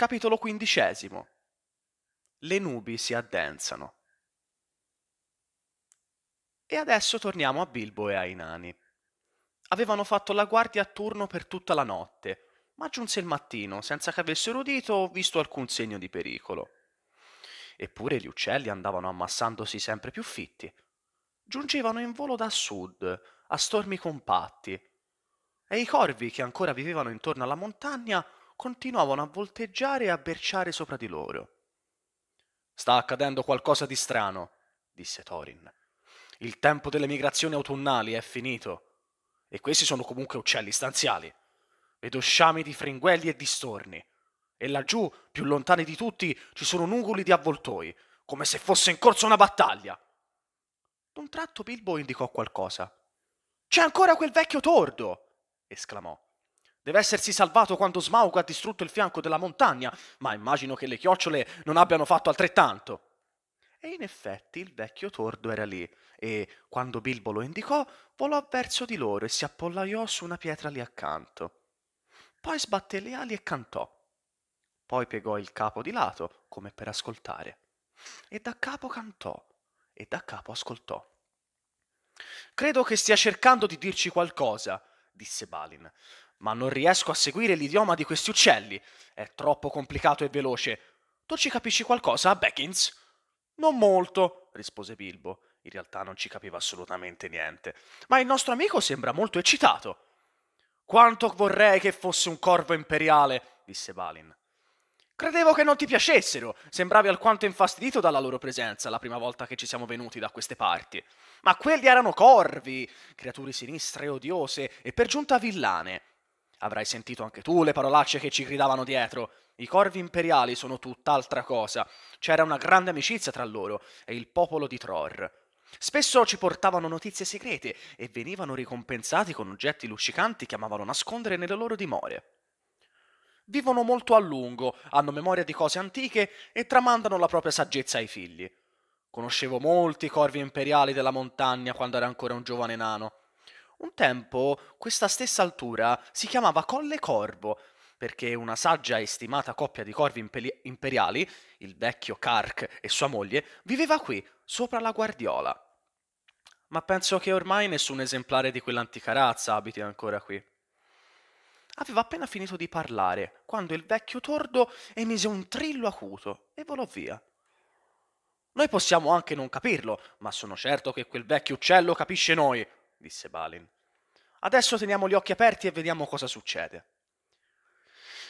Capitolo quindicesimo. Le nubi si addensano. E adesso torniamo a Bilbo e ai nani. Avevano fatto la guardia a turno per tutta la notte, ma giunse il mattino senza che avessero udito o visto alcun segno di pericolo. Eppure gli uccelli andavano ammassandosi sempre più fitti. Giungevano in volo da sud, a stormi compatti, e i corvi che ancora vivevano intorno alla montagna continuavano a volteggiare e a berciare sopra di loro. Sta accadendo qualcosa di strano, disse Thorin. Il tempo delle migrazioni autunnali è finito. E questi sono comunque uccelli stanziali. Vedo sciami di fringuelli e di storni. E laggiù, più lontani di tutti, ci sono nugoli di avvoltoi, come se fosse in corso una battaglia. D'un tratto Bilbo indicò qualcosa. C'è ancora quel vecchio tordo! esclamò. Deve essersi salvato quando Smaug ha distrutto il fianco della montagna, ma immagino che le chiocciole non abbiano fatto altrettanto. E in effetti il vecchio tordo era lì, e quando Bilbo lo indicò, volò verso di loro e si appollaiò su una pietra lì accanto. Poi sbatté le ali e cantò. Poi piegò il capo di lato, come per ascoltare. E da capo cantò, e da capo ascoltò. Credo che stia cercando di dirci qualcosa, disse Balin ma non riesco a seguire l'idioma di questi uccelli. È troppo complicato e veloce. Tu ci capisci qualcosa, Beckins? Non molto, rispose Bilbo. In realtà non ci capiva assolutamente niente. Ma il nostro amico sembra molto eccitato. Quanto vorrei che fosse un corvo imperiale, disse Balin. Credevo che non ti piacessero, sembravi alquanto infastidito dalla loro presenza la prima volta che ci siamo venuti da queste parti. Ma quelli erano corvi, creature sinistre e odiose e per giunta villane. Avrai sentito anche tu le parolacce che ci gridavano dietro. I corvi imperiali sono tutt'altra cosa. C'era una grande amicizia tra loro e il popolo di Tror. Spesso ci portavano notizie segrete e venivano ricompensati con oggetti luccicanti che amavano nascondere nelle loro dimore. Vivono molto a lungo, hanno memoria di cose antiche e tramandano la propria saggezza ai figli. Conoscevo molti corvi imperiali della montagna quando era ancora un giovane nano. Un tempo questa stessa altura si chiamava Colle Corvo, perché una saggia e stimata coppia di corvi imperi- imperiali, il vecchio Kark e sua moglie, viveva qui, sopra la guardiola. Ma penso che ormai nessun esemplare di quell'antica razza abiti ancora qui. Aveva appena finito di parlare, quando il vecchio tordo emise un trillo acuto e volò via. Noi possiamo anche non capirlo, ma sono certo che quel vecchio uccello capisce noi, disse Balin. Adesso teniamo gli occhi aperti e vediamo cosa succede.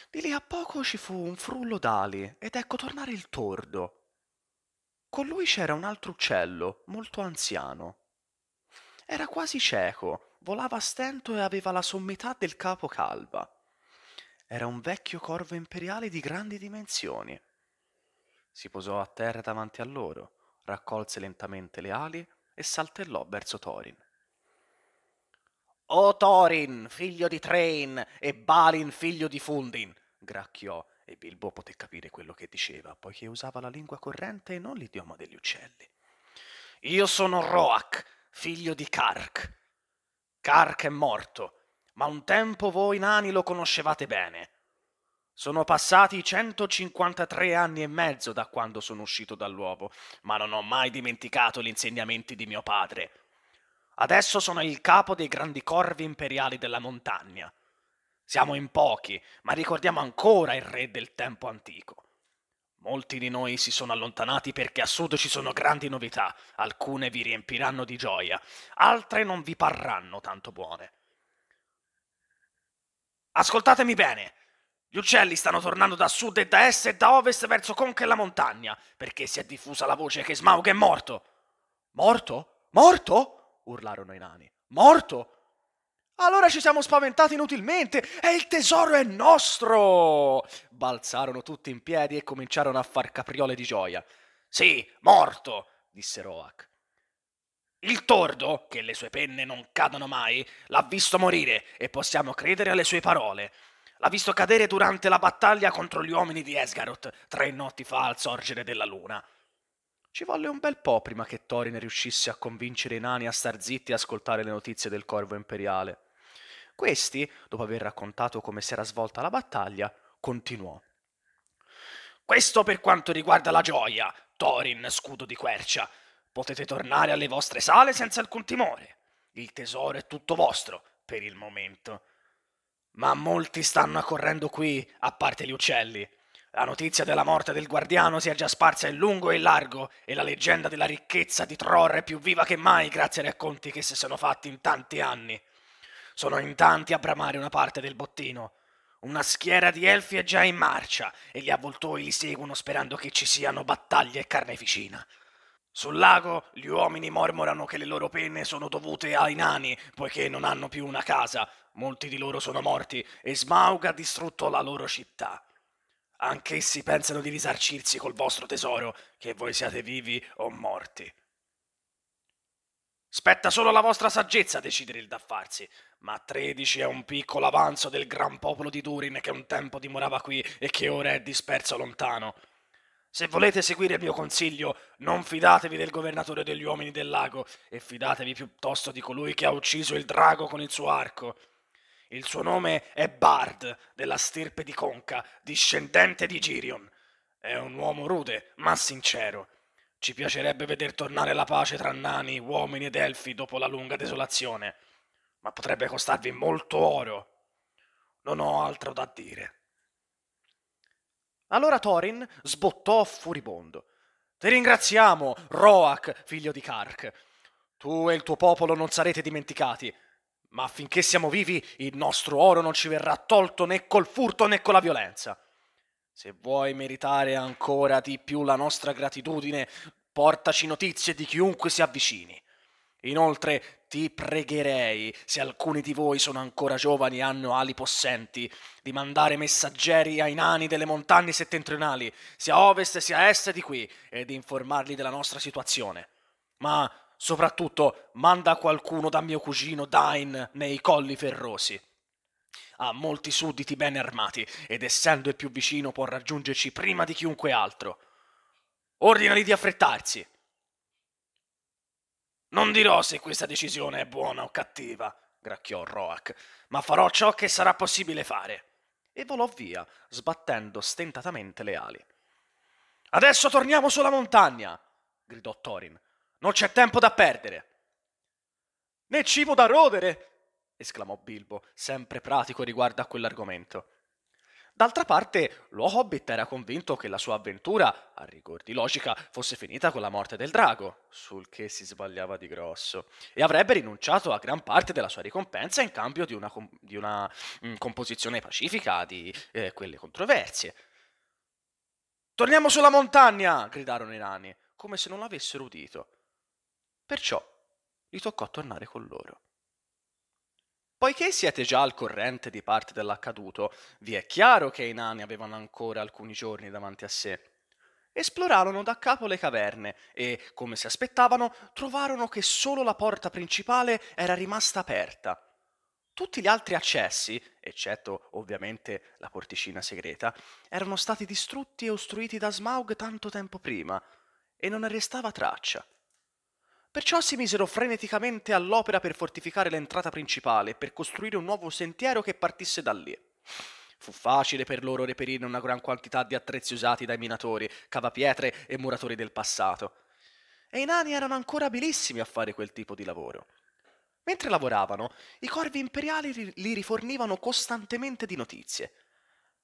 Di lì a poco ci fu un frullo d'ali ed ecco tornare il tordo. Con lui c'era un altro uccello, molto anziano. Era quasi cieco, volava a stento e aveva la sommità del capo calva. Era un vecchio corvo imperiale di grandi dimensioni. Si posò a terra davanti a loro, raccolse lentamente le ali e saltellò verso Thorin. O Thorin, figlio di Train, e Balin, figlio di Fundin, gracchiò, e Bilbo poté capire quello che diceva, poiché usava la lingua corrente e non l'idioma degli uccelli. Io sono Roac, figlio di Kark. Kark è morto, ma un tempo voi nani lo conoscevate bene. Sono passati 153 anni e mezzo da quando sono uscito dall'uovo, ma non ho mai dimenticato gli insegnamenti di mio padre. Adesso sono il capo dei grandi corvi imperiali della montagna. Siamo in pochi, ma ricordiamo ancora il re del tempo antico. Molti di noi si sono allontanati perché a sud ci sono grandi novità, alcune vi riempiranno di gioia, altre non vi parranno tanto buone. Ascoltatemi bene! Gli uccelli stanno tornando da sud e da est e da ovest verso Conca e la montagna, perché si è diffusa la voce che Smaug è morto. Morto? Morto? urlarono i nani. Morto? Allora ci siamo spaventati inutilmente e il tesoro è nostro! Balzarono tutti in piedi e cominciarono a far capriole di gioia. Sì, morto! disse Roac. Il tordo, che le sue penne non cadono mai, l'ha visto morire e possiamo credere alle sue parole. L'ha visto cadere durante la battaglia contro gli uomini di Esgaroth, tre notti fa al sorgere della luna. Ci volle un bel po' prima che Thorin riuscisse a convincere i nani a star zitti e ascoltare le notizie del corvo imperiale. Questi, dopo aver raccontato come si era svolta la battaglia, continuò. Questo per quanto riguarda la gioia, Thorin, scudo di quercia. Potete tornare alle vostre sale senza alcun timore. Il tesoro è tutto vostro, per il momento. Ma molti stanno accorrendo qui, a parte gli uccelli. La notizia della morte del guardiano si è già sparsa in lungo e in largo e la leggenda della ricchezza di Tror è più viva che mai grazie ai racconti che si sono fatti in tanti anni. Sono in tanti a bramare una parte del bottino. Una schiera di elfi è già in marcia e gli avvoltoi li seguono sperando che ci siano battaglie e carneficina. Sul lago gli uomini mormorano che le loro pene sono dovute ai nani, poiché non hanno più una casa. Molti di loro sono morti e Smaug ha distrutto la loro città anch'essi pensano di risarcirsi col vostro tesoro, che voi siate vivi o morti. Spetta solo la vostra saggezza decidere il da farsi, ma tredici è un piccolo avanzo del gran popolo di Durin che un tempo dimorava qui e che ora è disperso lontano. Se volete seguire il mio consiglio, non fidatevi del governatore degli uomini del lago e fidatevi piuttosto di colui che ha ucciso il drago con il suo arco. Il suo nome è Bard, della stirpe di Conca, discendente di Girion. È un uomo rude, ma sincero. Ci piacerebbe veder tornare la pace tra nani, uomini ed elfi dopo la lunga desolazione, ma potrebbe costarvi molto oro. Non ho altro da dire. Allora Thorin sbottò furibondo. Ti ringraziamo, Roak, figlio di Kark. Tu e il tuo popolo non sarete dimenticati, ma finché siamo vivi, il nostro oro non ci verrà tolto né col furto né con la violenza. Se vuoi meritare ancora di più la nostra gratitudine, portaci notizie di chiunque si avvicini. Inoltre ti pregherei, se alcuni di voi sono ancora giovani e hanno ali possenti, di mandare messaggeri ai nani delle montagne settentrionali, sia a ovest sia a est di qui, e di informarli della nostra situazione. Ma soprattutto manda qualcuno da mio cugino Dain nei colli ferrosi. Ha molti sudditi ben armati ed essendo il più vicino può raggiungerci prima di chiunque altro. Ordinali di affrettarsi. Non dirò se questa decisione è buona o cattiva, gracchiò Roac, ma farò ciò che sarà possibile fare. E volò via, sbattendo stentatamente le ali. Adesso torniamo sulla montagna, gridò Thorin. Non c'è tempo da perdere. Né cibo da rodere, esclamò Bilbo, sempre pratico riguardo a quell'argomento. D'altra parte, lo Hobbit era convinto che la sua avventura, a rigor di logica, fosse finita con la morte del drago, sul che si sbagliava di grosso, e avrebbe rinunciato a gran parte della sua ricompensa in cambio di una, com- di una mh, mm, composizione pacifica di eh, quelle controversie. Torniamo sulla montagna! gridarono i nani, come se non l'avessero udito. Perciò gli toccò tornare con loro. Poiché siete già al corrente di parte dell'accaduto, vi è chiaro che i nani avevano ancora alcuni giorni davanti a sé. Esplorarono da capo le caverne e, come si aspettavano, trovarono che solo la porta principale era rimasta aperta. Tutti gli altri accessi, eccetto ovviamente la porticina segreta, erano stati distrutti e ostruiti da Smaug tanto tempo prima, e non ne restava traccia. Perciò si misero freneticamente all'opera per fortificare l'entrata principale e per costruire un nuovo sentiero che partisse da lì. Fu facile per loro reperire una gran quantità di attrezzi usati dai minatori, cavapietre e muratori del passato. E i nani erano ancora abilissimi a fare quel tipo di lavoro. Mentre lavoravano, i corvi imperiali li rifornivano costantemente di notizie.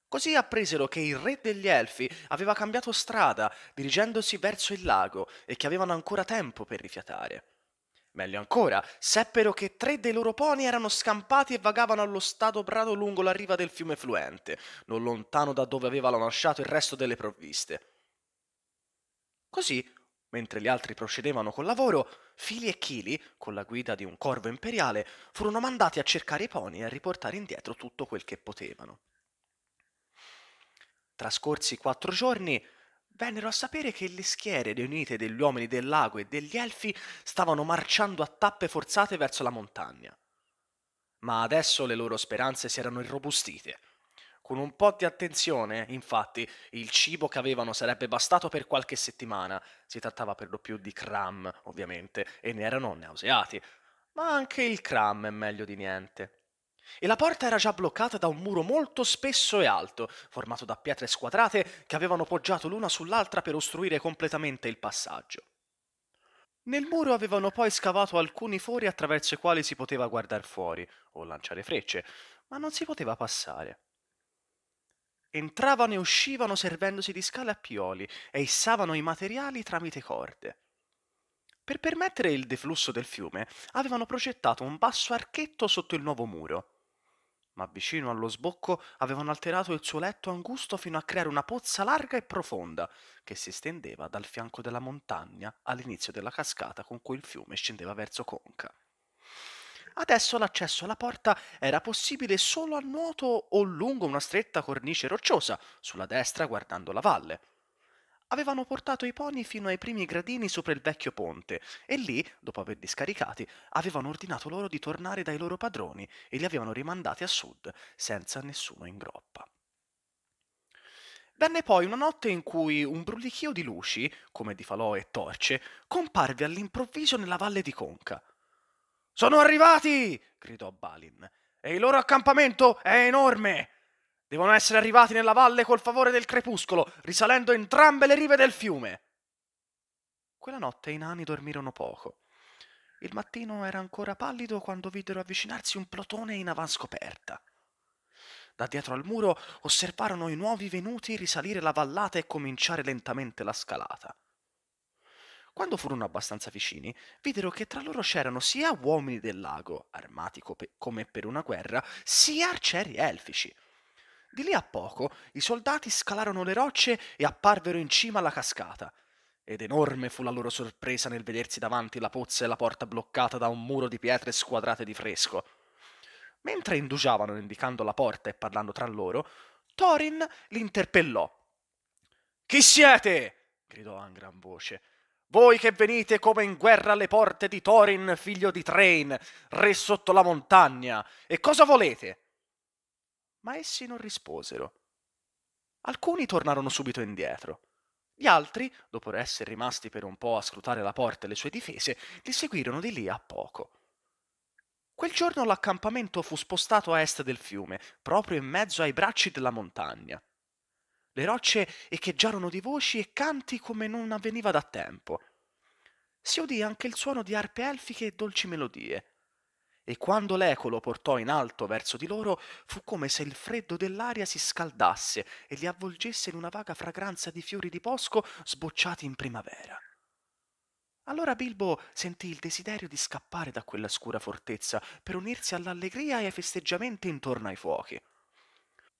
Così appresero che il re degli Elfi aveva cambiato strada, dirigendosi verso il lago, e che avevano ancora tempo per rifiatare. Meglio ancora, seppero che tre dei loro poni erano scampati e vagavano allo stato prato lungo la riva del fiume fluente, non lontano da dove avevano lasciato il resto delle provviste. Così, mentre gli altri procedevano col lavoro, Fili e Chili, con la guida di un corvo imperiale, furono mandati a cercare i poni e a riportare indietro tutto quel che potevano. Trascorsi quattro giorni, vennero a sapere che le schiere riunite degli uomini del lago e degli elfi stavano marciando a tappe forzate verso la montagna. Ma adesso le loro speranze si erano irrobustite. Con un po' di attenzione, infatti, il cibo che avevano sarebbe bastato per qualche settimana. Si trattava per lo più di cram, ovviamente, e ne erano nauseati. Ma anche il cram è meglio di niente e la porta era già bloccata da un muro molto spesso e alto, formato da pietre squadrate che avevano poggiato l'una sull'altra per ostruire completamente il passaggio. Nel muro avevano poi scavato alcuni fori attraverso i quali si poteva guardare fuori o lanciare frecce, ma non si poteva passare. Entravano e uscivano servendosi di scale a pioli e issavano i materiali tramite corde. Per permettere il deflusso del fiume, avevano progettato un basso archetto sotto il nuovo muro ma vicino allo sbocco avevano alterato il suo letto angusto fino a creare una pozza larga e profonda che si estendeva dal fianco della montagna all'inizio della cascata con cui il fiume scendeva verso Conca. Adesso l'accesso alla porta era possibile solo a nuoto o lungo una stretta cornice rocciosa, sulla destra guardando la valle avevano portato i pony fino ai primi gradini sopra il vecchio ponte e lì, dopo averli scaricati, avevano ordinato loro di tornare dai loro padroni e li avevano rimandati a sud, senza nessuno in groppa. Venne poi una notte in cui un brulichio di luci, come di falò e torce, comparve all'improvviso nella valle di Conca. Sono arrivati! gridò Balin. E il loro accampamento è enorme! Devono essere arrivati nella valle col favore del crepuscolo, risalendo entrambe le rive del fiume. Quella notte i nani dormirono poco. Il mattino era ancora pallido quando videro avvicinarsi un plotone in avanscoperta. Da dietro al muro osservarono i nuovi venuti risalire la vallata e cominciare lentamente la scalata. Quando furono abbastanza vicini, videro che tra loro c'erano sia uomini del lago, armati come per una guerra, sia arcieri elfici. Di lì a poco i soldati scalarono le rocce e apparvero in cima alla cascata. Ed enorme fu la loro sorpresa nel vedersi davanti la pozza e la porta bloccata da un muro di pietre squadrate di fresco. Mentre indugiavano indicando la porta e parlando tra loro, Thorin li interpellò. Chi siete? gridò a gran voce. Voi che venite come in guerra alle porte di Thorin, figlio di Train, re sotto la montagna, e cosa volete? ma essi non risposero. Alcuni tornarono subito indietro. Gli altri, dopo essere rimasti per un po' a scrutare la porta e le sue difese, li seguirono di lì a poco. Quel giorno l'accampamento fu spostato a est del fiume, proprio in mezzo ai bracci della montagna. Le rocce echeggiarono di voci e canti come non avveniva da tempo. Si udì anche il suono di arpe elfiche e dolci melodie e quando l'eco lo portò in alto verso di loro, fu come se il freddo dell'aria si scaldasse e li avvolgesse in una vaga fragranza di fiori di bosco sbocciati in primavera. Allora Bilbo sentì il desiderio di scappare da quella scura fortezza per unirsi all'allegria e ai festeggiamenti intorno ai fuochi.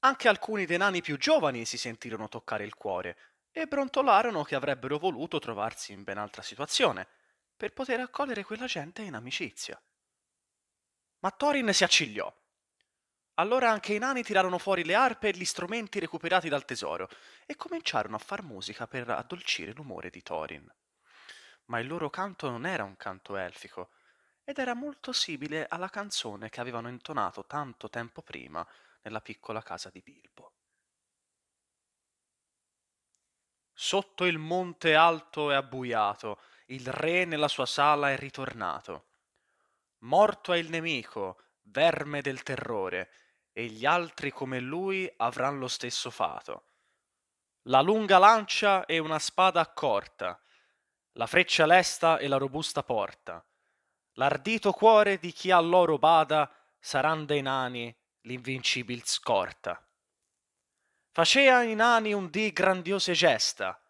Anche alcuni dei nani più giovani si sentirono toccare il cuore e brontolarono che avrebbero voluto trovarsi in ben altra situazione per poter accogliere quella gente in amicizia. Ma Thorin si accigliò. Allora anche i nani tirarono fuori le arpe e gli strumenti recuperati dal tesoro e cominciarono a far musica per addolcire l'umore di Thorin. Ma il loro canto non era un canto elfico, ed era molto simile alla canzone che avevano intonato tanto tempo prima nella piccola casa di Bilbo. Sotto il monte alto e abbuiato, il re nella sua sala è ritornato. Morto è il nemico, verme del terrore, e gli altri come lui avranno lo stesso fato. La lunga lancia e una spada accorta, la freccia lesta e la robusta porta. L'ardito cuore di chi a loro bada saranno dei nani l'invincibil scorta. Facea i nani un dì grandiose gesta,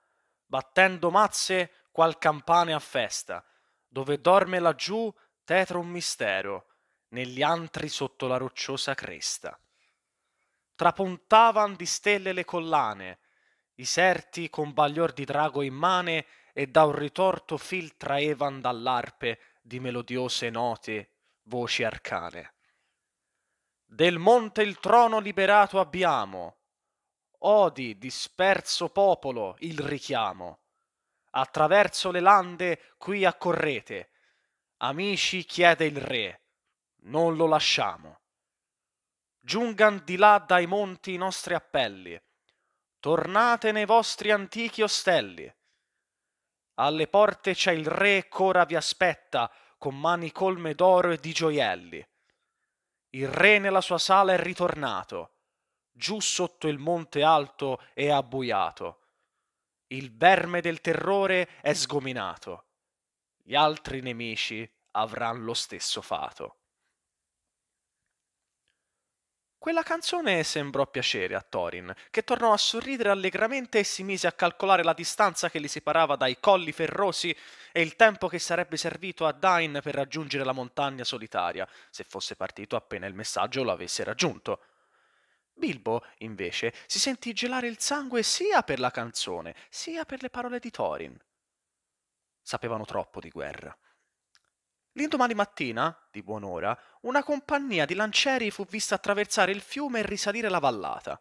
battendo mazze qual campane a festa, dove dorme laggiù tetro un mistero, negli antri sotto la rocciosa cresta. Trapuntavan di stelle le collane, i serti con baglior di drago immane e da un ritorto fil traevan dall'arpe di melodiose note, voci arcane. Del monte il trono liberato abbiamo, odi disperso popolo il richiamo. Attraverso le lande qui accorrete, Amici chiede il re, non lo lasciamo. Giungan di là dai monti i nostri appelli, tornate nei vostri antichi ostelli. Alle porte c'è il re ch'ora vi aspetta, con mani colme d'oro e di gioielli. Il re nella sua sala è ritornato, giù sotto il monte alto è abbuiato. Il verme del terrore è sgominato gli altri nemici avranno lo stesso fato. Quella canzone sembrò piacere a Thorin, che tornò a sorridere allegramente e si mise a calcolare la distanza che li separava dai colli ferrosi e il tempo che sarebbe servito a Dain per raggiungere la montagna solitaria, se fosse partito appena il messaggio lo avesse raggiunto. Bilbo, invece, si sentì gelare il sangue sia per la canzone, sia per le parole di Thorin sapevano troppo di guerra. L'indomani mattina, di buon'ora, una compagnia di lancieri fu vista attraversare il fiume e risalire la vallata.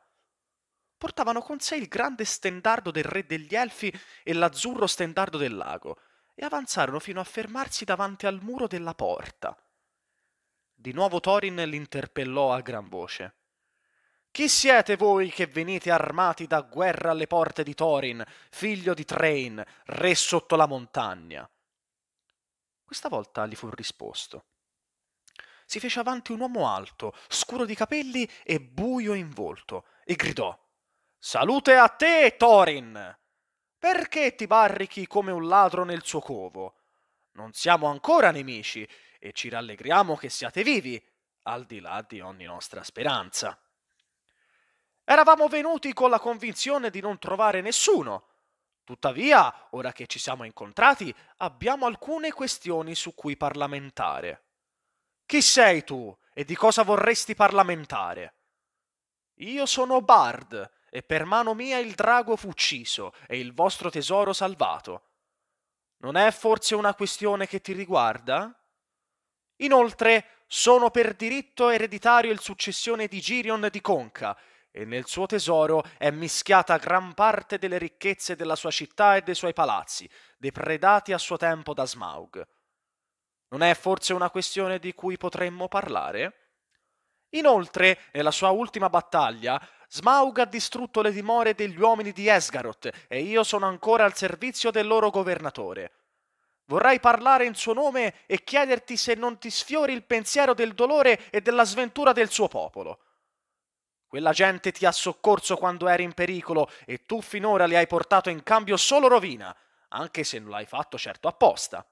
Portavano con sé il grande stendardo del re degli elfi e l'azzurro stendardo del lago, e avanzarono fino a fermarsi davanti al muro della porta. Di nuovo Thorin l'interpellò a gran voce. Chi siete voi che venite armati da guerra alle porte di Thorin, figlio di Train, re sotto la montagna? Questa volta gli fu risposto. Si fece avanti un uomo alto, scuro di capelli e buio in volto, e gridò Salute a te, Thorin! Perché ti barrichi come un ladro nel suo covo? Non siamo ancora nemici, e ci rallegriamo che siate vivi, al di là di ogni nostra speranza. Eravamo venuti con la convinzione di non trovare nessuno. Tuttavia, ora che ci siamo incontrati, abbiamo alcune questioni su cui parlamentare. Chi sei tu e di cosa vorresti parlamentare? Io sono Bard, e per mano mia il drago fu ucciso e il vostro tesoro salvato. Non è forse una questione che ti riguarda? Inoltre, sono per diritto ereditario il successione di Girion di Conca, e nel suo tesoro è mischiata gran parte delle ricchezze della sua città e dei suoi palazzi, depredati a suo tempo da Smaug. Non è forse una questione di cui potremmo parlare? Inoltre, nella sua ultima battaglia, Smaug ha distrutto le dimore degli uomini di Esgaroth e io sono ancora al servizio del loro governatore. Vorrei parlare in suo nome e chiederti se non ti sfiori il pensiero del dolore e della sventura del suo popolo. Quella gente ti ha soccorso quando eri in pericolo e tu finora le hai portato in cambio solo rovina, anche se non l'hai fatto certo apposta.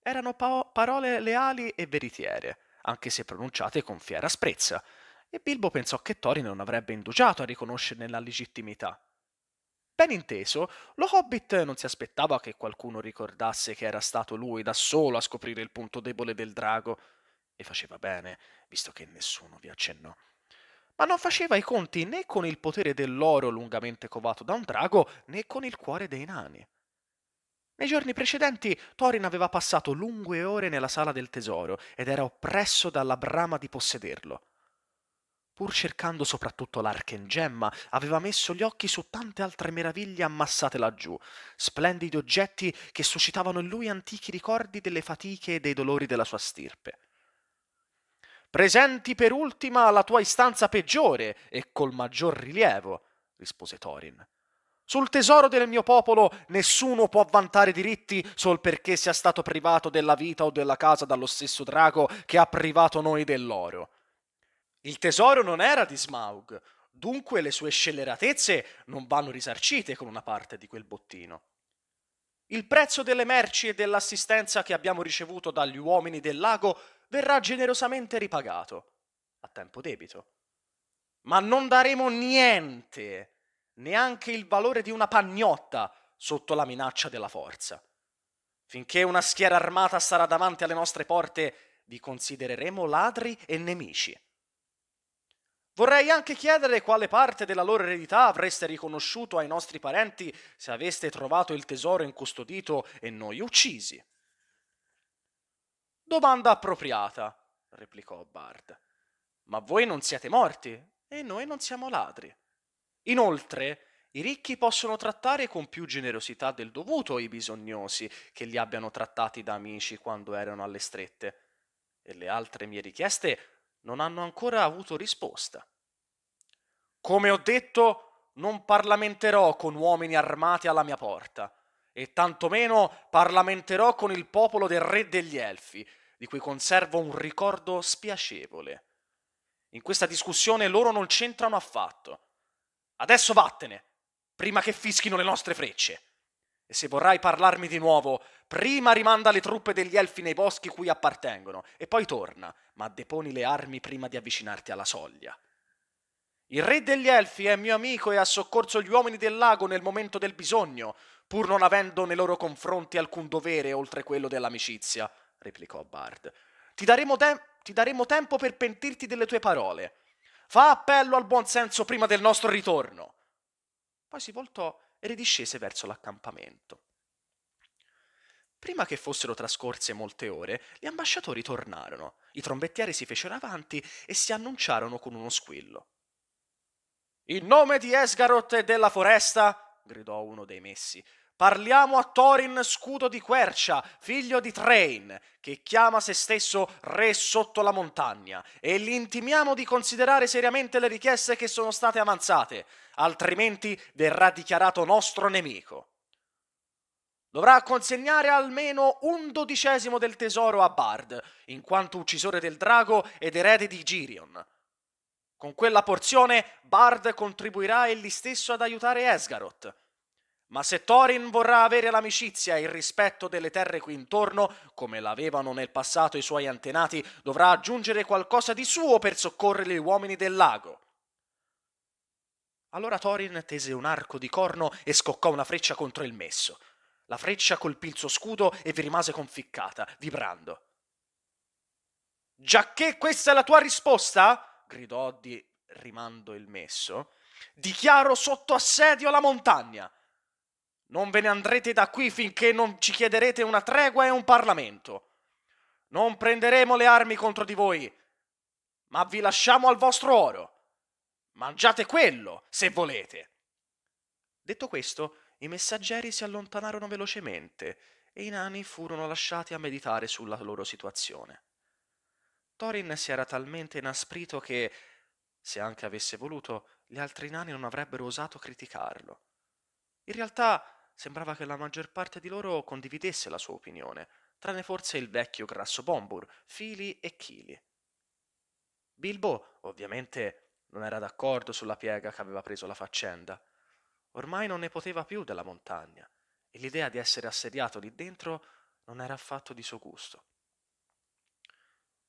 Erano pa- parole leali e veritiere, anche se pronunciate con fiera sprezza, e Bilbo pensò che Tori non avrebbe indugiato a riconoscerne la legittimità. Ben inteso, lo Hobbit non si aspettava che qualcuno ricordasse che era stato lui da solo a scoprire il punto debole del drago, e faceva bene, visto che nessuno vi accennò ma non faceva i conti né con il potere dell'oro lungamente covato da un drago, né con il cuore dei nani. Nei giorni precedenti Thorin aveva passato lunghe ore nella sala del tesoro ed era oppresso dalla brama di possederlo. Pur cercando soprattutto l'archengemma, aveva messo gli occhi su tante altre meraviglie ammassate laggiù, splendidi oggetti che suscitavano in lui antichi ricordi delle fatiche e dei dolori della sua stirpe. Presenti per ultima la tua istanza peggiore e col maggior rilievo, rispose Thorin. Sul tesoro del mio popolo nessuno può vantare diritti sol perché sia stato privato della vita o della casa dallo stesso drago che ha privato noi dell'oro. Il tesoro non era di Smaug, dunque le sue scelleratezze non vanno risarcite con una parte di quel bottino. Il prezzo delle merci e dell'assistenza che abbiamo ricevuto dagli uomini del lago verrà generosamente ripagato, a tempo debito. Ma non daremo niente, neanche il valore di una pagnotta, sotto la minaccia della forza. Finché una schiera armata sarà davanti alle nostre porte, vi considereremo ladri e nemici. Vorrei anche chiedere quale parte della loro eredità avreste riconosciuto ai nostri parenti se aveste trovato il tesoro incustodito e noi uccisi. Domanda appropriata, replicò Bard. Ma voi non siete morti e noi non siamo ladri. Inoltre, i ricchi possono trattare con più generosità del dovuto i bisognosi che li abbiano trattati da amici quando erano alle strette. E le altre mie richieste non hanno ancora avuto risposta. Come ho detto, non parlamenterò con uomini armati alla mia porta e tantomeno parlamenterò con il popolo del re degli Elfi, di cui conservo un ricordo spiacevole. In questa discussione loro non c'entrano affatto. Adesso vattene, prima che fischino le nostre frecce. E se vorrai parlarmi di nuovo, prima rimanda le truppe degli elfi nei boschi cui appartengono, e poi torna, ma deponi le armi prima di avvicinarti alla soglia. Il re degli elfi è mio amico e ha soccorso gli uomini del lago nel momento del bisogno pur non avendo nei loro confronti alcun dovere oltre quello dell'amicizia, replicò Bard. Ti daremo, te- ti daremo tempo per pentirti delle tue parole. Fa appello al buon senso prima del nostro ritorno. Poi si voltò e ridiscese verso l'accampamento. Prima che fossero trascorse molte ore, gli ambasciatori tornarono, i trombettieri si fecero avanti e si annunciarono con uno squillo. In nome di Esgaroth e della foresta, gridò uno dei messi. Parliamo a Thorin Scudo di Quercia, figlio di Train, che chiama se stesso Re sotto la montagna, e gli intimiamo di considerare seriamente le richieste che sono state avanzate, altrimenti verrà dichiarato nostro nemico. Dovrà consegnare almeno un dodicesimo del tesoro a Bard, in quanto uccisore del drago ed erede di Girion. Con quella porzione Bard contribuirà egli stesso ad aiutare Esgaroth. Ma se Thorin vorrà avere l'amicizia e il rispetto delle terre qui intorno, come l'avevano nel passato i suoi antenati, dovrà aggiungere qualcosa di suo per soccorrere gli uomini del lago. Allora Thorin tese un arco di corno e scoccò una freccia contro il messo. La freccia colpì il suo scudo e vi rimase conficcata, vibrando. Giacché questa è la tua risposta? gridò di rimando il messo, dichiaro sotto assedio la montagna. Non ve ne andrete da qui finché non ci chiederete una tregua e un Parlamento. Non prenderemo le armi contro di voi, ma vi lasciamo al vostro oro. Mangiate quello, se volete. Detto questo, i messaggeri si allontanarono velocemente e i nani furono lasciati a meditare sulla loro situazione. Thorin si era talmente inasprito che, se anche avesse voluto, gli altri nani non avrebbero osato criticarlo. In realtà sembrava che la maggior parte di loro condividesse la sua opinione, tranne forse il vecchio grasso Bombur, Fili e Chili. Bilbo, ovviamente, non era d'accordo sulla piega che aveva preso la faccenda. Ormai non ne poteva più della montagna, e l'idea di essere assediato lì dentro non era affatto di suo gusto.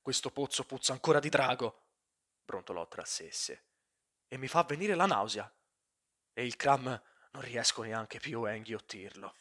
Questo pozzo puzza ancora di drago, brontolò tra sé e mi fa venire la nausea. E il cram non riesco neanche più a inghiottirlo.